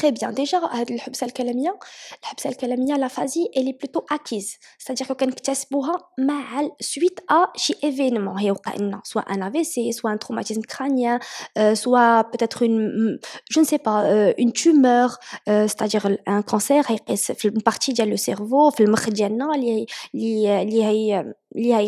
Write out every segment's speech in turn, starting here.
Très bien. Déjà, euh, la phase, elle est plutôt acquise. C'est-à-dire que quand mal suite à un événement, soit un AVC, soit un traumatisme crânien, euh, soit peut-être une, je ne sais pas, euh, une tumeur, c'est-à-dire un cancer, une partie du cerveau, le cerveau, il y a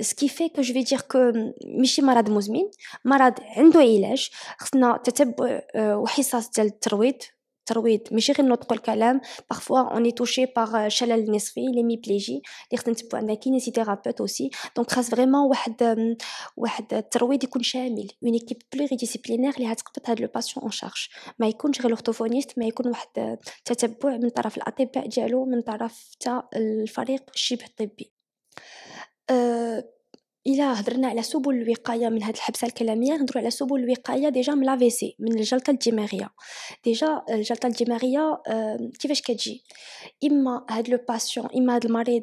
سكي في كو جو دير كو ماشي مرض مزمن مرض عنده علاج خصنا تتبع آه، وحصص ديال الترويض الترويض ماشي غير نطق الكلام بارفوا اوني توشي باغ شلل نصفي لي ميبليجي اللي خصنا نتبعو عندنا كينيسيثيرابيوت اوسي دونك خاص فريمون واحد آه، واحد الترويض يكون شامل اون ايكيب بلوري ديسيبلينير اللي غتقبض هاد لو باسيون اون شارج ما يكونش غير لورتوفونيست ما يكون واحد آه، تتبع من طرف الاطباء ديالو من طرف حتى الفريق الشبه الطبي آه، الا هدرنا على سبل الوقايه من هذه الحبسه الكلاميه نهضروا على سبل الوقايه ديجا من لافيسي سي من الجلطه الدماغيه ديجا آه، الجلطه الدماغيه آه، كيفاش كتجي اما هاد لو باسيون اما هاد المريض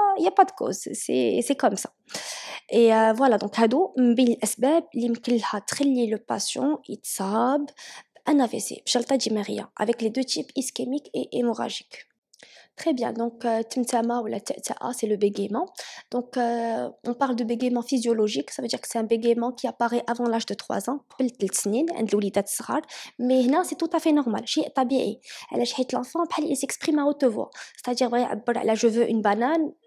il n'y a pas de cause, c'est comme ça. Et voilà, donc ado Mbil الأسباب اللي يمكن le patient Itsab, un AVC, avec les deux types ischémiques et hémorragiques. Très bien, donc Timtama ou la c'est le bégaiement. Donc on parle de bégaiement physiologique, ça veut dire que c'est un bégaiement qui apparaît avant l'âge de 3 ans, mais là c'est tout à fait normal. Elle l'enfant, il s'exprime à haute voix, c'est-à-dire je veux une banane,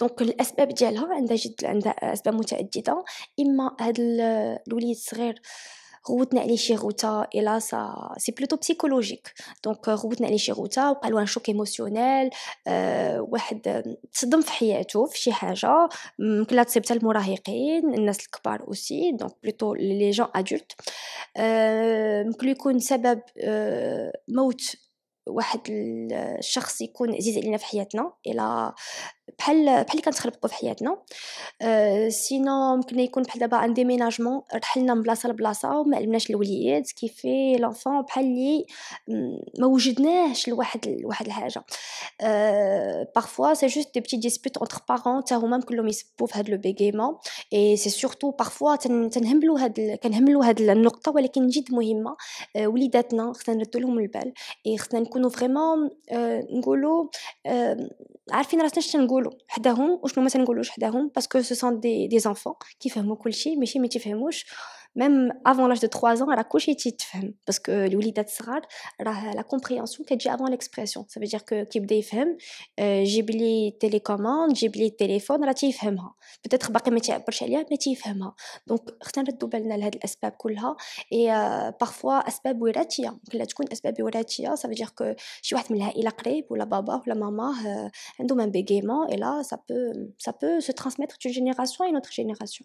دونك الاسباب ديالها عندها جد عندها اسباب متعدده اما هذا الوليد الصغير غوتنا عليه شي غوته الا سا سي بلوتو بسيكولوجيك دونك غوتنا عليه شي غوته وقع له شوك ايموسيونيل أه واحد تصدم في حياته في شي حاجه لا تصيب حتى المراهقين الناس الكبار اوسي دونك بلوتو لي جون ادولت يمكن ممكن يكون سبب أه موت واحد الشخص يكون عزيز علينا في حياتنا الا بحال بحال اللي كنتخلقوا في حياتنا أه سينو ممكن يكون بحال دابا ان ديميناجمون رحلنا من بلاصه لبلاصه وما علمناش الوليد كيفي لونفون بحال اللي ما وجدناش لواحد لواحد الحاجه أه بارفوا سي جوست دي بيتي ديسبوت اونتر بارون حتى هما كلهم يسبوا في هاد لو بيغيمون اي سي سورتو بارفوا تنهملوا هاد كنهملوا هاد النقطه ولكن جد مهمه آه، وليداتنا خصنا نردوا لهم البال اي خصنا nous vraiment nous de ou ne parce que ce sont des enfants qui ferme tout mais même avant l'âge de 3 ans, elle a couché Titfem. Parce que l'oulidat Srad, la, la compréhension qu'elle déjà avant l'expression. Ça veut dire que Kibdeifem, euh, Jibli télécommande, Jibli téléphone, la Tifem. Peut-être que c'est un peu plus mais Tifem. Donc, c'est a peu double dans l'aspect Koulha. Et euh, parfois, l'aspect Bouiratia. Donc, là, tu connais ça veut dire que si tu as il a créé pour la baba la maman, euh, un domaine bégaiement. Et là, ça peut, se transmettre d'une génération à une autre génération.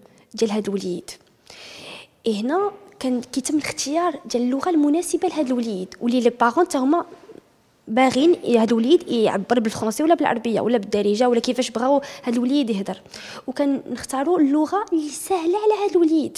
ديال هاد الوليد إيه، هنا كان كيتم الاختيار ديال اللغه المناسبه لهاد الوليد واللي لي بارون حتى هما باغين هاد الوليد يعبر بالفرنسي ولا بالعربيه ولا بالدارجه ولا كيفاش بغاو هاد الوليد يهضر وكنختاروا اللغه اللي سهله على هاد الوليد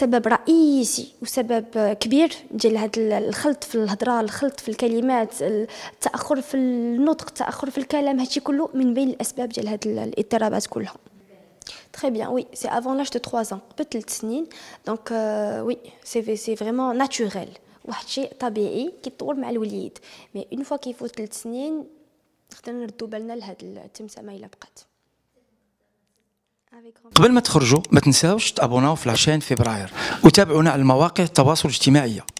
سبب رئيسي وسبب كبير ديال هذا الخلط في الهضره الخلط في الكلمات التاخر في النطق التاخر في الكلام هادشي كله من بين الاسباب ديال هاد الاضطرابات كلها Très bien, oui, c'est avant l'âge de 3 ans, peut-être سنين. Donc euh, oui, c'est c'est vraiment naturel. واحد شيء طبيعي كيتطور مع الوليد. مي اون فوا كيفوت 3 سنين خصنا نردو بالنا لهاد التمسمه الا بقات. قبل ما تخرجوا ما تنساوش تابوناو في لاشين فبراير وتابعونا على المواقع التواصل الاجتماعي